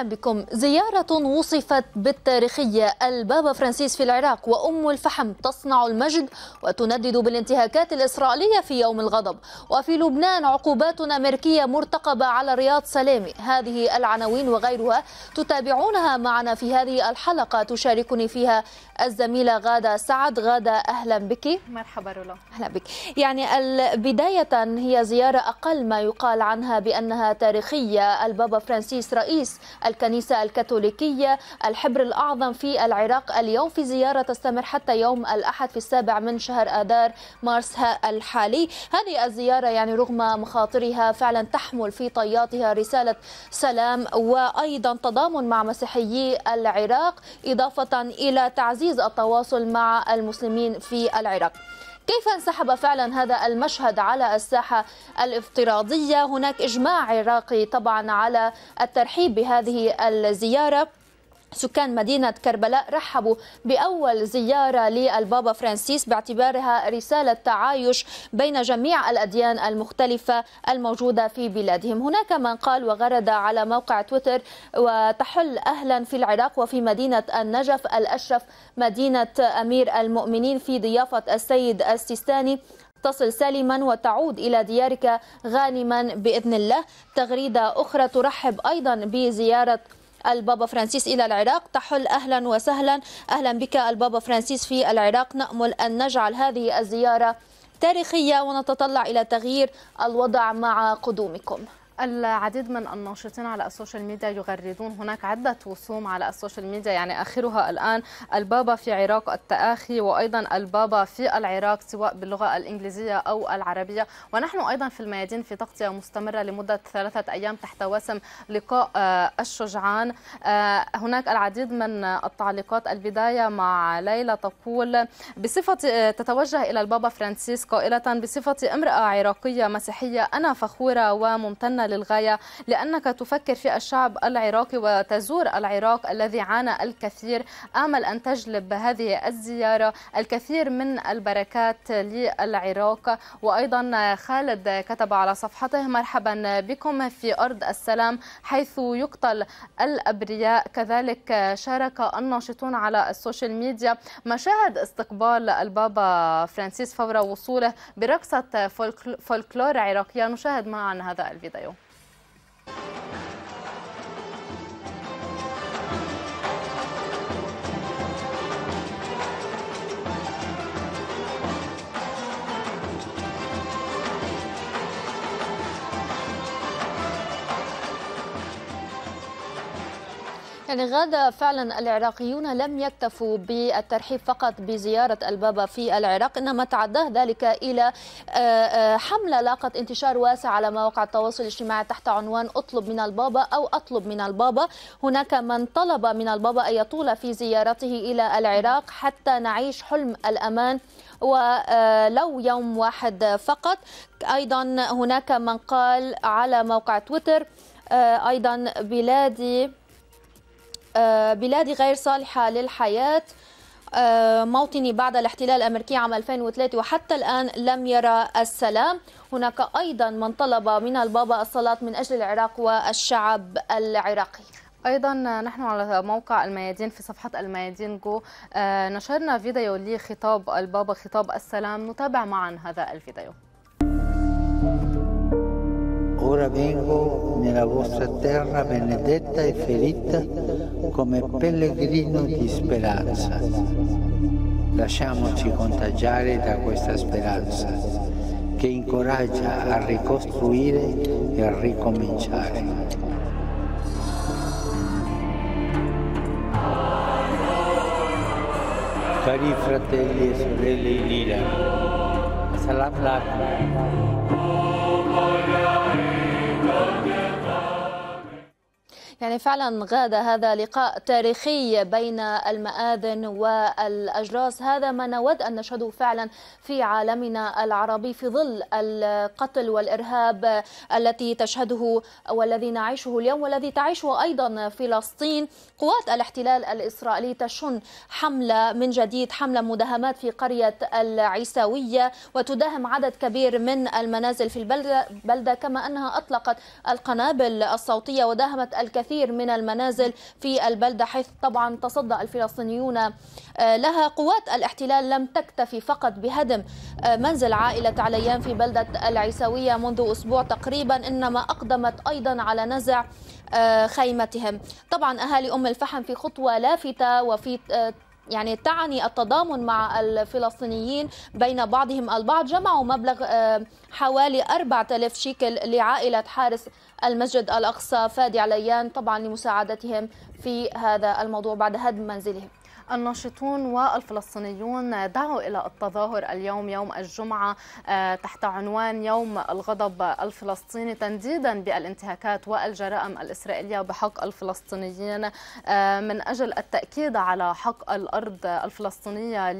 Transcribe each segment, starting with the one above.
أهلا بكم زيارة وصفت بالتاريخية البابا فرانسيس في العراق وأم الفحم تصنع المجد وتندد بالانتهاكات الإسرائيلية في يوم الغضب وفي لبنان عقوبات أمريكية مرتقبة على رياض سلامي هذه العناوين وغيرها تتابعونها معنا في هذه الحلقة تشاركني فيها الزميلة غادة سعد غادة أهلا بك مرحبا رولا أهلا بك يعني بداية هي زيارة أقل ما يقال عنها بأنها تاريخية البابا فرانسيس رئيس الكنيسة الكاثوليكية الحبر الأعظم في العراق اليوم في زيارة تستمر حتى يوم الأحد في السابع من شهر آذار مارس الحالي هذه الزيارة يعني رغم مخاطرها فعلا تحمل في طياتها رسالة سلام وأيضا تضامن مع مسيحيي العراق إضافة إلى تعزيز التواصل مع المسلمين في العراق كيف انسحب فعلا هذا المشهد على الساحة الافتراضية هناك إجماع عراقي طبعا على الترحيب بهذه الزيارة سكان مدينة كربلاء رحبوا بأول زيارة للبابا فرانسيس باعتبارها رسالة تعايش بين جميع الأديان المختلفة الموجودة في بلادهم هناك من قال وغرد على موقع تويتر وتحل أهلا في العراق وفي مدينة النجف الأشرف مدينة أمير المؤمنين في ضيافة السيد السيستاني تصل سالما وتعود إلى ديارك غانما بإذن الله تغريدة أخرى ترحب أيضا بزيارة البابا فرانسيس إلى العراق تحل أهلا وسهلا أهلا بك البابا فرانسيس في العراق نأمل أن نجعل هذه الزيارة تاريخية ونتطلع إلى تغيير الوضع مع قدومكم العديد من الناشطين على السوشيال ميديا يغردون هناك عدة وسوم على السوشيال ميديا يعني آخرها الآن البابا في عراق التآخي وأيضا البابا في العراق سواء باللغة الإنجليزية أو العربية ونحن أيضا في الميادين في تغطية مستمرة لمدة ثلاثة أيام تحت وسم لقاء آه، الشجعان آه، هناك العديد من التعليقات البداية مع ليلى تقول بصفة آه، تتوجه إلى البابا فرانسيس قائلة بصفة امرأة عراقية مسيحية أنا فخورة وممتنة للغاية لأنك تفكر في الشعب العراقي وتزور العراق الذي عانى الكثير آمل أن تجلب هذه الزيارة الكثير من البركات للعراق وأيضا خالد كتب على صفحته مرحبا بكم في أرض السلام حيث يقتل الأبرياء كذلك شارك الناشطون على السوشيال ميديا مشاهد استقبال البابا فرانسيس فور وصوله برقصة فولكلور عراقية نشاهد معا هذا الفيديو يعني غدا فعلا العراقيون لم يكتفوا بالترحيب فقط بزيارة البابا في العراق إنما تعداه ذلك إلى آه، آه، حملة لاقت انتشار واسع على مواقع التواصل الاجتماعي تحت عنوان أطلب من البابا أو أطلب من البابا هناك من طلب من البابا أن يطول في زيارته إلى العراق حتى نعيش حلم الأمان ولو آه، يوم واحد فقط أيضا هناك من قال على موقع تويتر أيضا بلادي آه، بلادي غير صالحة للحياة آه، موطني بعد الاحتلال الامريكي عام 2003 وحتى الان لم يرى السلام، هناك ايضا من طلب من البابا الصلاه من اجل العراق والشعب العراقي. ايضا نحن على موقع الميادين في صفحه الميادين جو آه، نشرنا فيديو لخطاب البابا خطاب السلام، نتابع معا هذا الفيديو. Ora vengo nella vostra terra benedetta e ferita come pellegrino di speranza. Lasciamoci contagiare da questa speranza che incoraggia a ricostruire e a ricominciare. Cari fratelli e sorelle in Iran, salam alaikum. Amen. يعني فعلا غاد هذا لقاء تاريخي بين المآذن والأجراس هذا ما نود أن نشهده فعلا في عالمنا العربي في ظل القتل والإرهاب التي تشهده والذي نعيشه اليوم والذي تعيشه أيضا فلسطين قوات الاحتلال الإسرائيلي تشن حملة من جديد حملة مداهمات في قرية العيساوية وتداهم عدد كبير من المنازل في البلدة كما أنها أطلقت القنابل الصوتية وداهمت الكثير الكثير من المنازل في البلدة حيث طبعا تصدى الفلسطينيون آه، لها قوات الاحتلال لم تكتفي فقط بهدم آه، منزل عائلة عليان في بلدة العيساوية منذ أسبوع تقريبا إنما أقدمت أيضا على نزع آه، خيمتهم طبعا أهالي أم الفحم في خطوة لافتة وفي يعني تعني التضامن مع الفلسطينيين بين بعضهم البعض جمعوا مبلغ حوالي 4000 شيكل لعائلة حارس المسجد الأقصى فادي عليان طبعا لمساعدتهم في هذا الموضوع بعد هدم منزلهم الناشطون والفلسطينيون دعوا إلى التظاهر اليوم يوم الجمعة آه، تحت عنوان يوم الغضب الفلسطيني تنديدا بالانتهاكات والجرائم الإسرائيلية بحق الفلسطينيين آه، من أجل التأكيد على حق الأرض الفلسطينية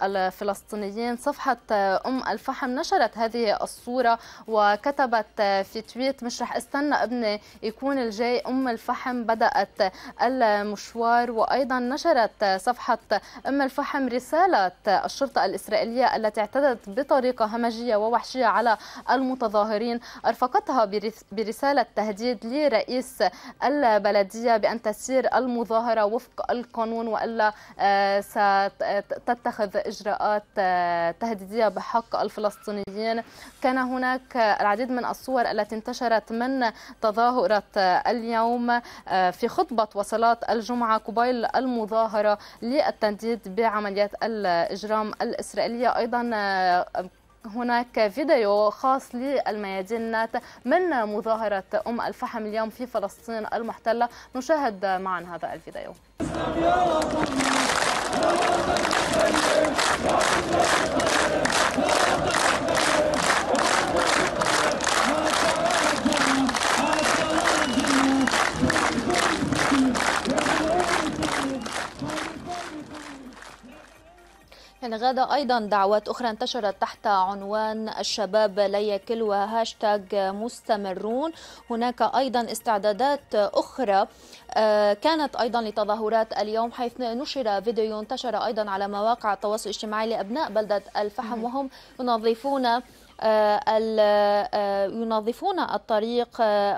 للفلسطينيين صفحة آه، أم الفحم نشرت هذه الصورة وكتبت في تويت مش رح استنى ابني يكون الجاي أم الفحم بدأت المشوار وأيضا نشرت صفحة أم الفحم رسالة الشرطة الإسرائيلية التي اعتدت بطريقة همجية ووحشية على المتظاهرين أرفقتها برسالة تهديد لرئيس البلدية بأن تسير المظاهرة وفق القانون وإلا آه، ستتخذ إجراءات آه، تهديدية بحق الفلسطينيين كان هناك العديد من الصور التي انتشرت من تظاهرة اليوم آه، في خطبة وصلاة الجمعة قبيل المظاهرة للتنديد بعمليات الإجرام الإسرائيلية أيضا آه، هناك فيديو خاص للميادين نات من مظاهرة أم الفحم اليوم في فلسطين المحتلة نشاهد معا هذا الفيديو الغداء أيضا دعوات أخرى انتشرت تحت عنوان الشباب لا يكل وهاشتاج مستمرون هناك أيضا استعدادات أخرى آه، كانت أيضا لتظاهرات اليوم حيث نشر فيديو انتشر أيضا على مواقع التواصل الاجتماعي لأبناء بلدة الفحم وهم ينظفون آه، آه، ينظفون الطريق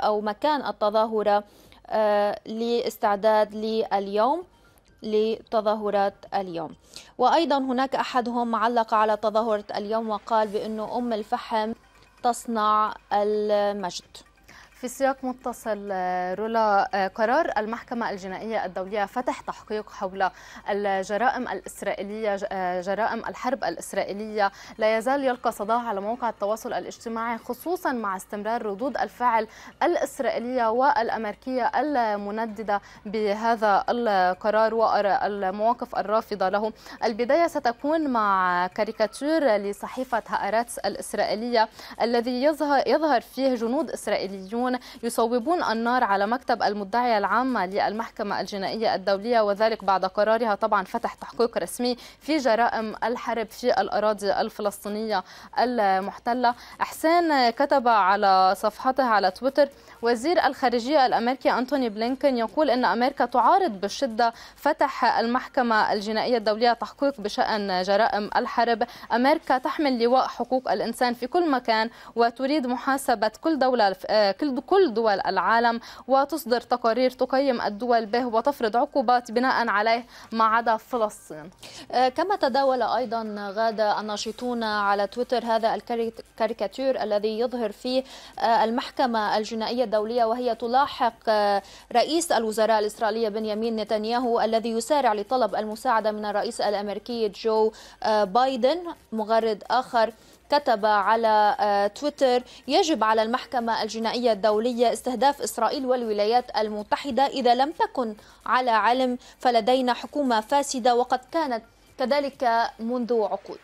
أو مكان التظاهرة لاستعداد لليوم لتظاهرات اليوم وأيضا هناك أحدهم علق على تظاهرة اليوم وقال بأنه أم الفحم تصنع المجد في سياق متصل آه، رولا آه، قرار المحكمة الجنائية الدولية فتح تحقيق حول الجرائم الإسرائيلية آه، جرائم الحرب الإسرائيلية لا يزال يلقى صداها على موقع التواصل الاجتماعي خصوصا مع استمرار ردود الفعل الإسرائيلية والأمريكية المنددة بهذا القرار والمواقف الرافضة له البداية ستكون مع كاريكاتير لصحيفة هآراتس الإسرائيلية الذي يظهر فيه جنود إسرائيليون مدنيون يصوبون النار على مكتب المدعية العامة للمحكمة الجنائية الدولية وذلك بعد قرارها طبعا فتح تحقيق رسمي في جرائم الحرب في الأراضي الفلسطينية المحتلة أحسان كتب على صفحته على تويتر وزير الخارجية الأمريكي أنتوني بلينكن يقول أن أمريكا تعارض بشدة فتح المحكمة الجنائية الدولية تحقيق بشأن جرائم الحرب أمريكا تحمل لواء حقوق الإنسان في كل مكان وتريد محاسبة كل دولة آه، كل كل دول العالم وتصدر تقارير تقيم الدول به وتفرض عقوبات بناء عليه ما عدا فلسطين آه، كما تداول أيضا غادة الناشطون على تويتر هذا الكاريكاتير الذي يظهر فيه آه، المحكمة الجنائية الدولية وهي تلاحق آه، رئيس الوزراء الإسرائيلية بنيامين نتنياهو الذي يسارع لطلب المساعدة من الرئيس الأمريكي جو بايدن مغرد آخر كتب على آه، تويتر يجب على المحكمة الجنائية الدولية استهداف إسرائيل والولايات المتحدة إذا لم تكن على علم فلدينا حكومة فاسدة وقد كانت كذلك منذ عقود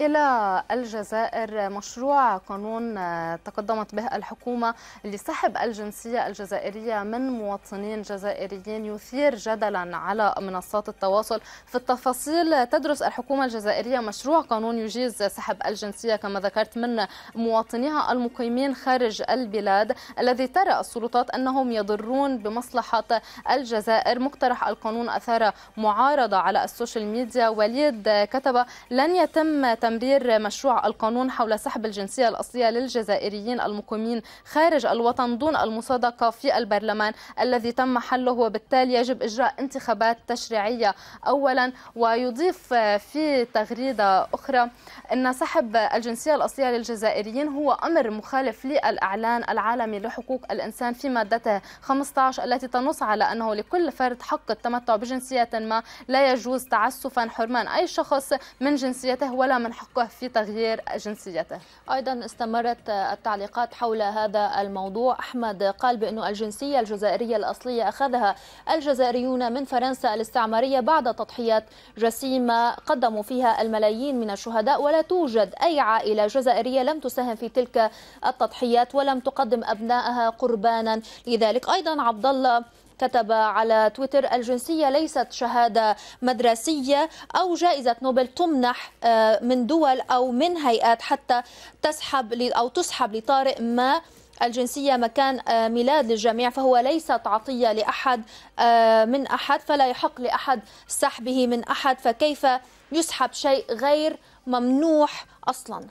إلى الجزائر مشروع قانون آه، تقدمت به الحكومة لسحب الجنسية الجزائرية من مواطنين جزائريين يثير جدلا على منصات التواصل في التفاصيل تدرس الحكومة الجزائرية مشروع قانون يجيز سحب الجنسية كما ذكرت من مواطنيها المقيمين خارج البلاد الذي ترى السلطات أنهم يضرون بمصلحة الجزائر مقترح القانون أثار معارضة على السوشيال ميديا وليد كتب لن يتم تمرير مشروع القانون حول سحب الجنسية الأصلية للجزائريين المقيمين خارج الوطن دون المصادقة في البرلمان الذي تم حله وبالتالي يجب إجراء انتخابات تشريعية أولا ويضيف في تغريدة أخرى أن سحب الجنسية الأصلية للجزائريين هو أمر مخالف للإعلان العالمي لحقوق الإنسان في مادته 15 التي تنص على أنه لكل فرد حق التمتع بجنسية ما لا يجوز تعسفا حرمان أي شخص من جنسيته ولا من حقه في تغيير جنسيته أيضا استمرت التعليقات حول هذا الموضوع أحمد قال بأن الجنسية الجزائرية الأصلية أخذها الجزائريون من فرنسا الاستعمارية بعد تضحيات جسيمة قدموا فيها الملايين من الشهداء ولا توجد أي عائلة جزائرية لم تساهم في تلك التضحيات ولم تقدم أبنائها قربانا لذلك أيضا عبد الله كتب على تويتر الجنسية ليست شهادة مدرسية أو جائزة نوبل تمنح آه، من دول أو من هيئات حتى تسحب أو تسحب لطارئ ما الجنسية مكان آه، ميلاد للجميع فهو ليست عطية لأحد آه، من أحد فلا يحق لأحد سحبه من أحد فكيف يسحب شيء غير ممنوح أصلاً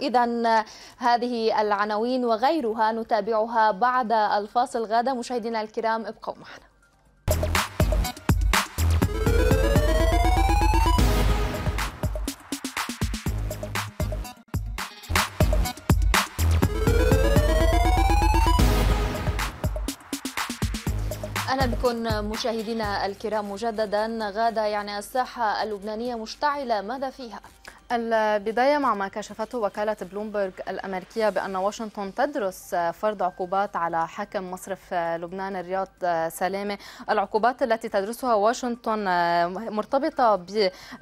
إذا هذه العناوين وغيرها نتابعها بعد الفاصل غدا مشاهدينا الكرام ابقوا معنا اهلا بكم مشاهدينا الكرام مجددا غاده يعني الساحه اللبنانيه مشتعله ماذا فيها؟ البداية مع ما كشفته وكالة بلومبرج الأمريكية بأن واشنطن تدرس فرض عقوبات على حاكم مصرف لبنان الرياض سلامة العقوبات التي تدرسها واشنطن مرتبطة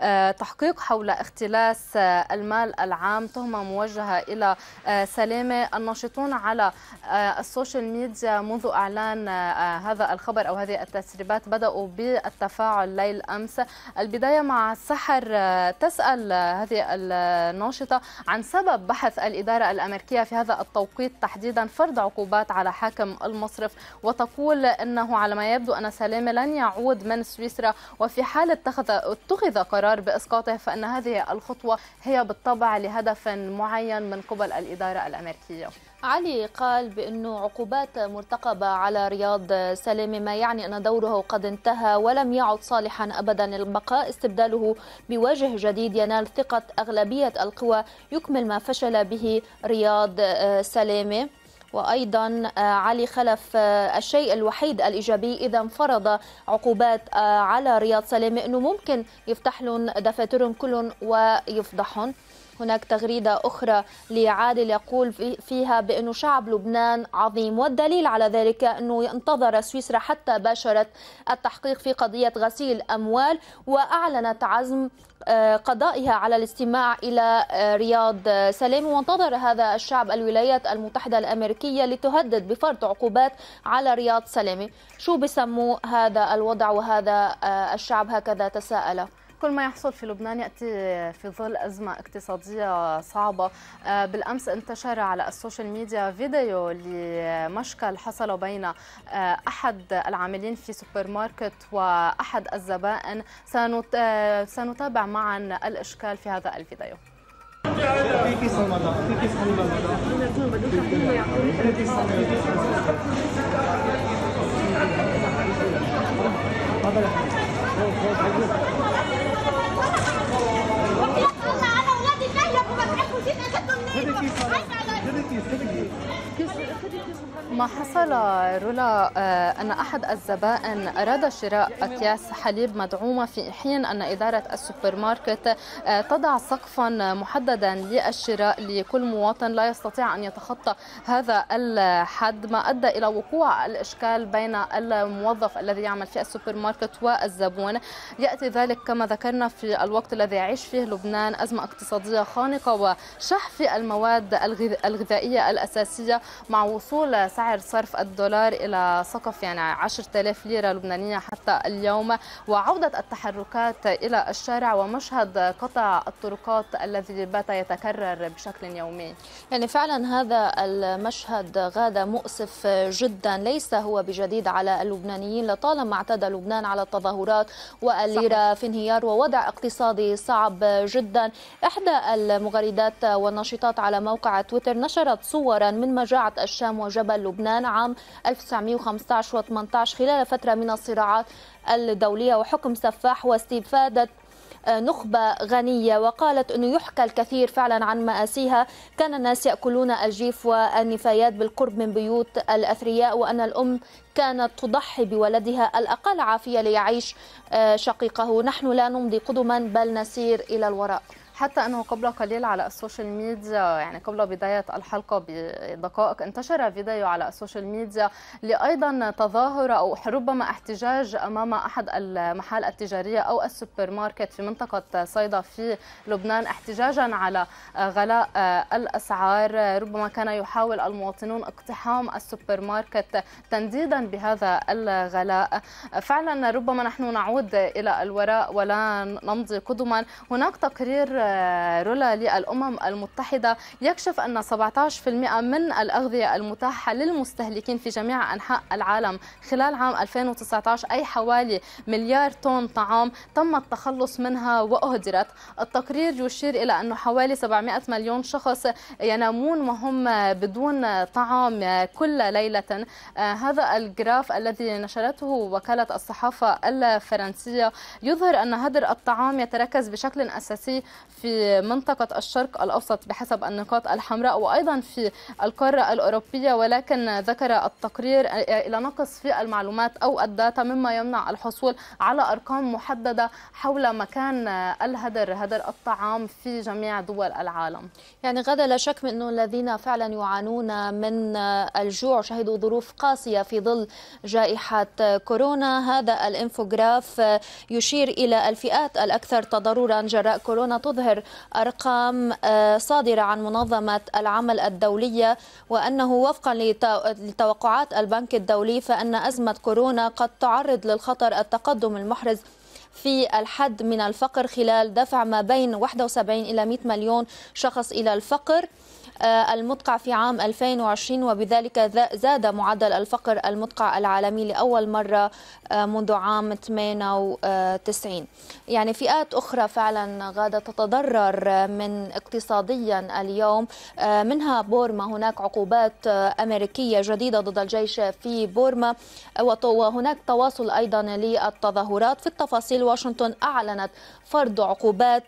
بتحقيق حول اختلاس المال العام تهمة موجهة إلى سلامة الناشطون على السوشيال ميديا منذ إعلان هذا الخبر أو هذه التسريبات بدأوا بالتفاعل ليل أمس البداية مع سحر تسأل هذه الناشطة عن سبب بحث الإدارة الأمريكية في هذا التوقيت تحديدا فرض عقوبات على حاكم المصرف وتقول أنه على ما يبدو أن سلامة لن يعود من سويسرا وفي حال اتخذ اتخذ قرار بإسقاطه فإن هذه الخطوة هي بالطبع لهدف معين من قبل الإدارة الأمريكية علي قال بأنه عقوبات مرتقبة على رياض سلامة ما يعني أن دوره قد انتهى ولم يعد صالحا أبدا للبقاء استبداله بوجه جديد ينال ثقة أغلبية القوى يكمل ما فشل به رياض سلامة وايضا علي خلف الشيء الوحيد الايجابي اذا فرض عقوبات على رياض سلامه انه ممكن يفتح لهم دفاترهم كلهم ويفضحهم هناك تغريدة أخرى لعادل يقول فيها بأن شعب لبنان عظيم والدليل على ذلك أنه انتظر سويسرا حتى باشرت التحقيق في قضية غسيل أموال وأعلنت عزم آه، قضائها على الاستماع إلى آه، رياض آه، سلامي وانتظر هذا الشعب الولايات المتحدة الأمريكية لتهدد بفرض عقوبات على رياض سلامي شو بسموا هذا الوضع وهذا الشعب هكذا تساءل كل ما يحصل في لبنان ياتي في ظل ازمه اقتصاديه صعبه آه، بالامس انتشر على السوشيال ميديا فيديو لمشكل حصل بين آه، احد العاملين في سوبر ماركت واحد الزبائن آه، سنتابع معا الاشكال في هذا الفيديو 到那个。ما حصل رولا آه، أن أحد الزبائن أراد شراء أكياس حليب مدعومة في حين أن إدارة السوبر ماركت آه، تضع سقفا محددا للشراء لكل مواطن لا يستطيع أن يتخطى هذا الحد ما أدى إلى وقوع الإشكال بين الموظف الذي يعمل في السوبر ماركت والزبون يأتي ذلك كما ذكرنا في الوقت الذي يعيش فيه لبنان أزمة اقتصادية خانقة وشح في المواد الغذائية الغذائية الأساسية مع وصول سعر صرف الدولار إلى سقف يعني 10000 ليرة لبنانية حتى اليوم وعودة التحركات إلى الشارع ومشهد قطع الطرقات الذي بات يتكرر بشكل يومي يعني فعلا هذا المشهد غادة مؤسف جدا ليس هو بجديد على اللبنانيين لطالما اعتدى لبنان على التظاهرات والليرة صحيح. في انهيار ووضع اقتصادي صعب جدا إحدى المغردات والناشطات على موقع تويتر نشرت صورا من مجاعة الشام وجبل لبنان عام 1915 و18 خلال فترة من الصراعات الدولية وحكم سفاح واستفادة آه، نخبة غنية وقالت أنه يحكى الكثير فعلا عن مآسيها كان الناس يأكلون الجيف والنفايات بالقرب من بيوت الأثرياء وأن الأم كانت تضحي بولدها الأقل عافية ليعيش آه، شقيقه نحن لا نمضي قدما بل نسير إلى الوراء حتى أنه قبل قليل على السوشيال ميديا يعني قبل بداية الحلقة بدقائق انتشر فيديو على السوشيال ميديا لأيضا تظاهرة أو ربما احتجاج أمام أحد المحال التجارية أو السوبر ماركت في منطقة صيدا في لبنان احتجاجا على غلاء الأسعار ربما كان يحاول المواطنون اقتحام السوبر ماركت تنديدا بهذا الغلاء فعلا ربما نحن نعود إلى الوراء ولا نمضي قدما هناك تقرير رولا للأمم المتحدة يكشف أن 17% من الأغذية المتاحة للمستهلكين في جميع أنحاء العالم خلال عام 2019 أي حوالي مليار طن طعام تم التخلص منها وأهدرت التقرير يشير إلى أنه حوالي 700 مليون شخص ينامون وهم بدون طعام كل ليلة آه، هذا الجراف الذي نشرته وكالة الصحافة الفرنسية يظهر أن هدر الطعام يتركز بشكل أساسي في منطقة الشرق الأوسط بحسب النقاط الحمراء وأيضا في القارة الأوروبية ولكن ذكر التقرير إلى نقص في المعلومات أو الداتا مما يمنع الحصول على أرقام محددة حول مكان الهدر هدر الطعام في جميع دول العالم يعني غدا لا شك من أنه الذين فعلا يعانون من الجوع شهدوا ظروف قاسية في ظل جائحة كورونا هذا الانفوغراف يشير إلى الفئات الأكثر تضررا جراء كورونا تظهر ظاهر أرقام آه، صادرة عن منظمة العمل الدولية وأنه وفقا لتوقعات البنك الدولي فأن أزمة كورونا قد تعرض للخطر التقدم المحرز في الحد من الفقر خلال دفع ما بين 71 إلى 100 مليون شخص إلى الفقر آه، المدقع في عام 2020 وبذلك زاد معدل الفقر المدقع العالمي لأول مرة آه، منذ عام 98 يعني فئات أخرى فعلا غادة تتضرر من اقتصاديا اليوم آه، منها بورما هناك عقوبات أمريكية جديدة ضد الجيش في بورما وهناك تواصل أيضا للتظاهرات في التفاصيل واشنطن أعلنت فرض عقوبات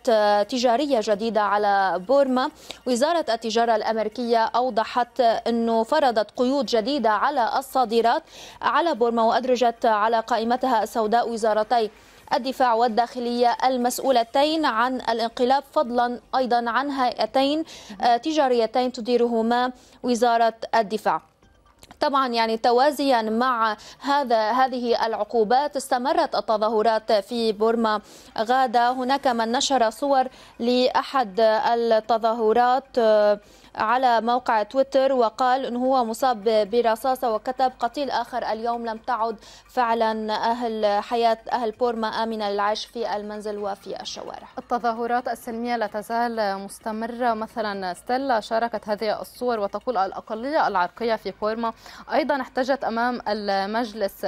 تجارية جديدة على بورما وزارة التجارة الأمريكية أوضحت أنه فرضت قيود جديدة على الصادرات على بورما وأدرجت على قائمتها السوداء وزارتي الدفاع والداخلية المسؤولتين عن الانقلاب فضلا أيضا عن هيئتين آه، تجاريتين تديرهما وزارة الدفاع طبعا يعني توازيا مع هذا هذه العقوبات استمرت التظاهرات في بورما غاده هناك من نشر صور لاحد التظاهرات آه، على موقع تويتر وقال انه هو مصاب برصاصه وكتب قتيل اخر اليوم لم تعد فعلا اهل حياه اهل بورما امنه للعيش في المنزل وفي الشوارع. التظاهرات السلميه لا تزال مستمره مثلا ستيلا شاركت هذه الصور وتقول الاقليه العرقيه في بورما أيضا احتجت أمام المجلس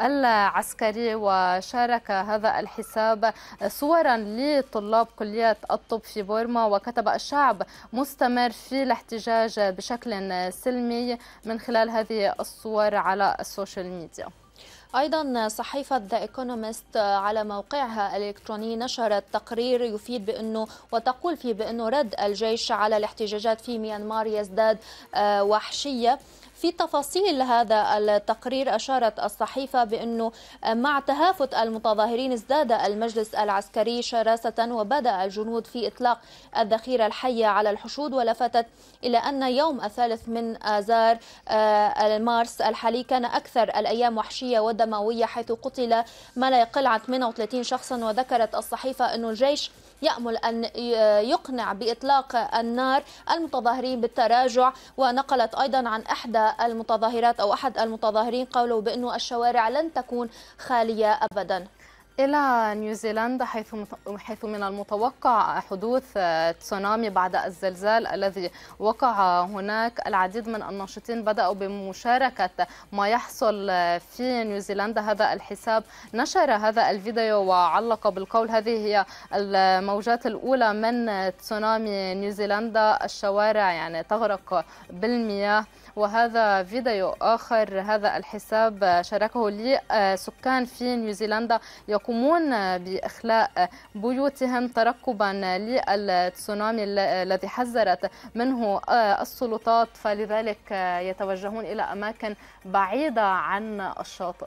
العسكري وشارك هذا الحساب صورا لطلاب كلية الطب في بورما وكتب الشعب مستمر في الاحتجاج بشكل سلمي من خلال هذه الصور على السوشيال ميديا أيضا صحيفة ذا ايكونومست على موقعها الإلكتروني نشرت تقرير يفيد بأنه وتقول فيه بأنه رد الجيش على الاحتجاجات في ميانمار يزداد آه، وحشية في تفاصيل هذا التقرير أشارت الصحيفة بأنه مع تهافت المتظاهرين ازداد المجلس العسكري شراسة وبدأ الجنود في إطلاق الذخيرة الحية على الحشود ولفتت إلى أن يوم الثالث من آذار آه، مارس الحالي كان أكثر الأيام وحشية ودموية حيث قتل ما لا يقل عن 38 شخصا وذكرت الصحيفة أن الجيش يأمل أن يقنع بإطلاق النار المتظاهرين بالتراجع ونقلت أيضا عن إحدى المتظاهرات أو أحد المتظاهرين قوله بأن الشوارع لن تكون خالية أبدا إلى نيوزيلندا حيث حيث من المتوقع حدوث آه، تسونامي بعد الزلزال الذي وقع هناك العديد من الناشطين بدأوا بمشاركة ما يحصل آه، في نيوزيلندا هذا الحساب نشر هذا الفيديو وعلق بالقول هذه هي الموجات الأولى من تسونامي نيوزيلندا الشوارع يعني تغرق بالمياه وهذا فيديو آخر هذا الحساب شاركه لي آه، سكان في نيوزيلندا يقومون بإخلاء بيوتهم ترقبا للتسونامي الذي حذرت منه آه، السلطات فلذلك آه، يتوجهون إلى أماكن بعيدة عن الشاطئ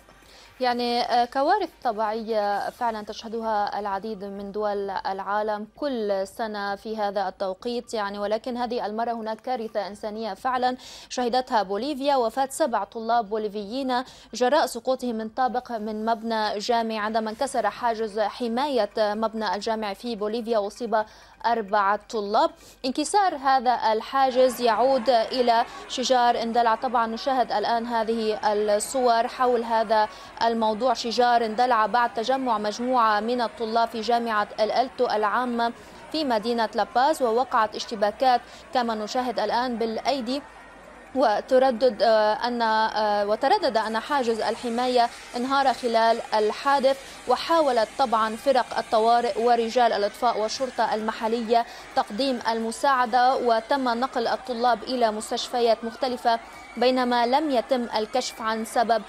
يعني آه، كوارث طبيعية فعلا تشهدها العديد من دول العالم كل سنة في هذا التوقيت يعني ولكن هذه المرة هناك كارثة إنسانية فعلا شهدتها بوليفيا وفاة سبع طلاب بوليفيين جراء سقوطهم من طابق من مبنى جامع عندما انكسر حاجز حماية مبنى الجامع في بوليفيا أصيب أربعة طلاب انكسار هذا الحاجز يعود إلى شجار اندلع طبعا نشاهد الآن هذه الصور حول هذا الموضوع شجار اندلع بعد تجمع مجموعة من الطلاب في جامعة الألتو العامة في مدينة لاباز ووقعت اشتباكات كما نشاهد الآن بالأيدي وتردد آه، أن آه، وتردد أن حاجز الحماية انهار خلال الحادث وحاولت طبعا فرق الطوارئ ورجال الإطفاء والشرطة المحلية تقديم المساعدة وتم نقل الطلاب إلى مستشفيات مختلفة بينما لم يتم الكشف عن سبب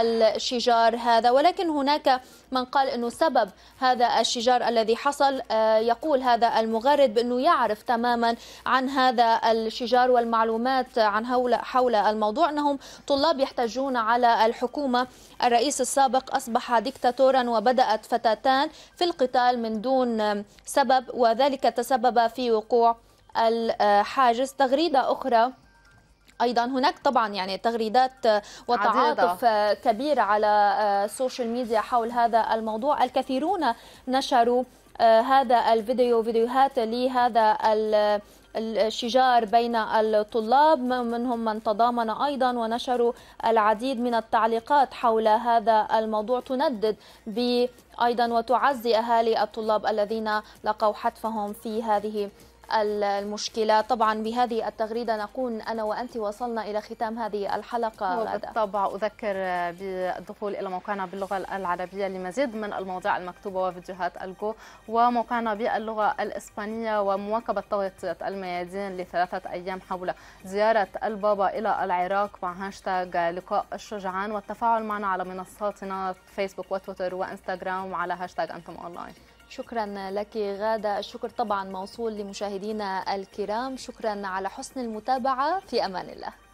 الشجار هذا ولكن هناك من قال انه سبب هذا الشجار الذي حصل آه، يقول هذا المغرد بانه يعرف تماما عن هذا الشجار والمعلومات عن حول الموضوع انهم طلاب يحتجون على الحكومه الرئيس السابق اصبح دكتاتورا وبدات فتاتان في القتال من دون سبب وذلك تسبب في وقوع الحاجز تغريده اخرى ايضا هناك طبعا يعني تغريدات آه، وتعاطف آه، كبير على السوشيال آه، ميديا حول هذا الموضوع الكثيرون نشروا هذا الفيديو فيديوهات لهذا الشجار بين الطلاب منهم من تضامن أيضا ونشروا العديد من التعليقات حول هذا الموضوع تندد ب أيضا وتعزي أهالي الطلاب الذين لقوا حتفهم في هذه المشكلة طبعا بهذه التغريدة نكون أنا وأنت وصلنا إلى ختام هذه الحلقة بالطبع أذكر بالدخول إلى موقعنا باللغة العربية لمزيد من المواضيع المكتوبة وفيديوهات الجو وموقعنا باللغة الإسبانية ومواكبة تغطية الميادين لثلاثة أيام حول زيارة البابا إلى العراق مع هاشتاج لقاء الشجعان والتفاعل معنا على منصاتنا فيسبوك وتويتر وإنستغرام على هاشتاج أنتم أونلاين شكرا لك غادة الشكر طبعا موصول لمشاهدينا الكرام شكرا على حسن المتابعة في أمان الله